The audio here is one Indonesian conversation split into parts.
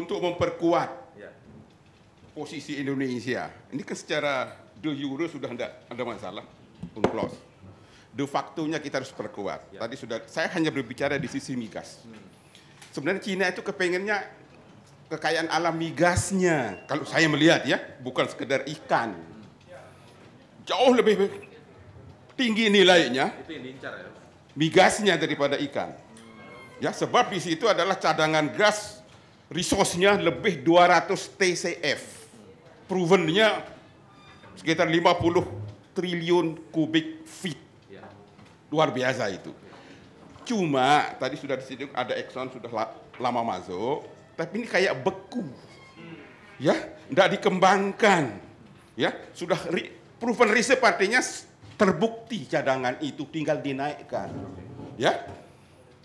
untuk memperkuat ya. posisi Indonesia. Ini kan secara de jure sudah tidak ada masalah UNCLOS. De facto-nya kita harus perkuat. Ya. Tadi sudah saya hanya berbicara di sisi migas. Sebenarnya Cina itu kepengennya kekayaan alam migasnya. Kalau saya melihat ya, bukan sekedar ikan. Jauh lebih tinggi nilainya. Ya. Migasnya daripada ikan. Ya, sebab di situ adalah cadangan gas resource-nya lebih 200 TCF. Provennya sekitar 50 triliun kubik feet. Luar biasa itu. Cuma tadi sudah disitu ada Exxon sudah lama masuk, tapi ini kayak beku. Ya, tidak dikembangkan. Ya, sudah re proven reserve artinya terbukti cadangan itu tinggal dinaikkan. Ya.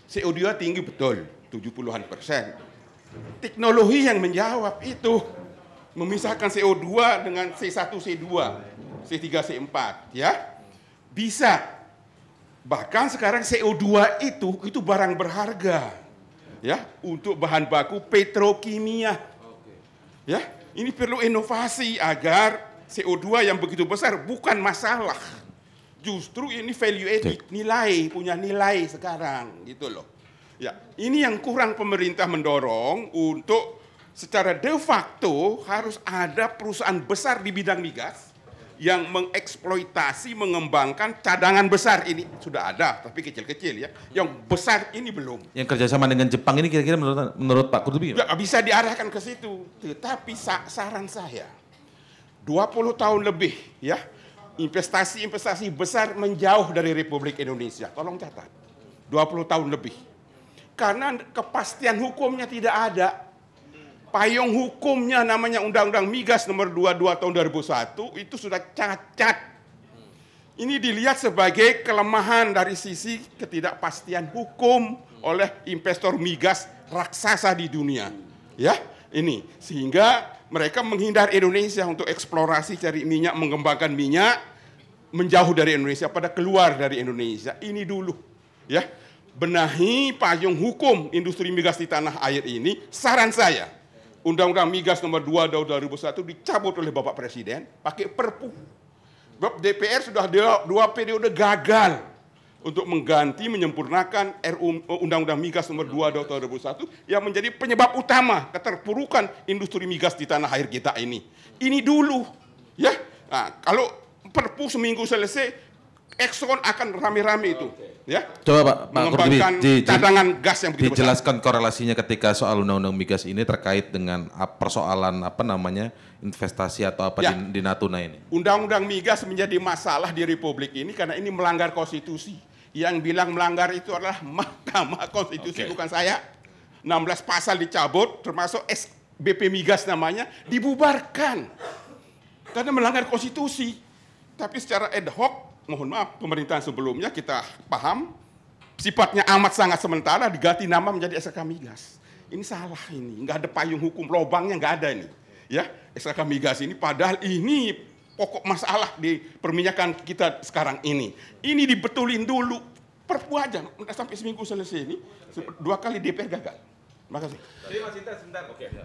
CO2 tinggi betul, 70-an persen teknologi yang menjawab itu memisahkan CO2 dengan C1, C2, C3, C4 ya. Bisa. Bahkan sekarang CO2 itu itu barang berharga ya untuk bahan baku petrokimia. Ya, ini perlu inovasi agar CO2 yang begitu besar bukan masalah. Justru ini value added, nilai, punya nilai sekarang gitu loh. Ya, ini yang kurang pemerintah mendorong untuk secara de facto harus ada perusahaan besar di bidang migas yang mengeksploitasi, mengembangkan cadangan besar ini sudah ada, tapi kecil-kecil ya. Yang besar ini belum. Yang kerjasama dengan Jepang ini kira-kira menurut, menurut Pak Kurtubi? Ya, ya bisa diarahkan ke situ. Tetapi saran saya, 20 tahun lebih ya, investasi-investasi besar menjauh dari Republik Indonesia. Tolong catat, 20 tahun lebih karena kepastian hukumnya tidak ada. Payung hukumnya namanya Undang-Undang Migas nomor 22 tahun 2001 itu sudah cacat. Ini dilihat sebagai kelemahan dari sisi ketidakpastian hukum oleh investor migas raksasa di dunia. Ya, ini sehingga mereka menghindar Indonesia untuk eksplorasi cari minyak, mengembangkan minyak, menjauh dari Indonesia pada keluar dari Indonesia. Ini dulu, ya benahi payung hukum industri migas di tanah air ini, saran saya, Undang-Undang Migas nomor 2 tahun 2001 dicabut oleh Bapak Presiden pakai perpu. Bapak DPR sudah dua, periode gagal untuk mengganti menyempurnakan eh, Undang-Undang Migas nomor 2 tahun 2001 yang menjadi penyebab utama keterpurukan industri migas di tanah air kita ini. Ini dulu ya. Nah, kalau perpu seminggu selesai, Exxon akan rame-rame itu. Ya. Coba Pak, Pak mengembangkan di, cadangan gas yang begitu dijelaskan besar. korelasinya ketika soal undang-undang migas ini terkait dengan persoalan apa namanya investasi atau apa ya. di, di Natuna ini. Undang-undang migas menjadi masalah di Republik ini karena ini melanggar konstitusi. Yang bilang melanggar itu adalah Mahkamah Konstitusi okay. bukan saya. 16 pasal dicabut termasuk SBP migas namanya dibubarkan. Karena melanggar konstitusi. Tapi secara ad hoc mohon maaf, pemerintahan sebelumnya kita paham sifatnya amat sangat sementara diganti nama menjadi SK Migas. Ini salah ini, nggak ada payung hukum, lobangnya nggak ada ini. Ya, SK Migas ini padahal ini pokok masalah di perminyakan kita sekarang ini. Ini dibetulin dulu, perpu aja, sampai seminggu selesai ini. Dua kali DPR gagal. Makasih. kasih. Terima kasih, sebentar, oke. Okay. Ya.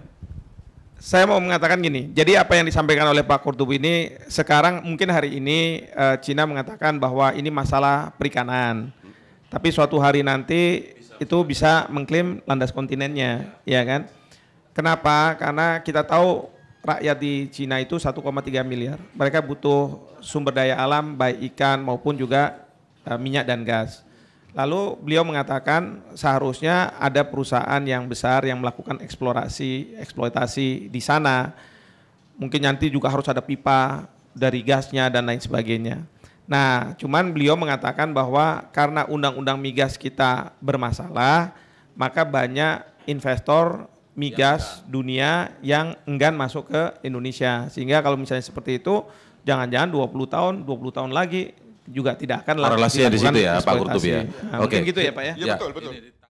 Saya mau mengatakan gini, jadi apa yang disampaikan oleh Pak Kurtub ini sekarang mungkin hari ini e, Cina mengatakan bahwa ini masalah perikanan. Tapi suatu hari nanti itu bisa mengklaim landas kontinennya, ya, kan? Kenapa? Karena kita tahu rakyat di Cina itu 1,3 miliar. Mereka butuh sumber daya alam baik ikan maupun juga e, minyak dan gas. Lalu beliau mengatakan seharusnya ada perusahaan yang besar yang melakukan eksplorasi, eksploitasi di sana. Mungkin nanti juga harus ada pipa dari gasnya dan lain sebagainya. Nah, cuman beliau mengatakan bahwa karena undang-undang migas kita bermasalah, maka banyak investor migas dunia yang enggan masuk ke Indonesia. Sehingga kalau misalnya seperti itu, jangan-jangan 20 tahun, 20 tahun lagi juga tidak akan korelasinya di situ ya Pak Kurtubi ya. Nah, Oke. Okay. gitu ya Pak ya. Iya, ya. betul betul.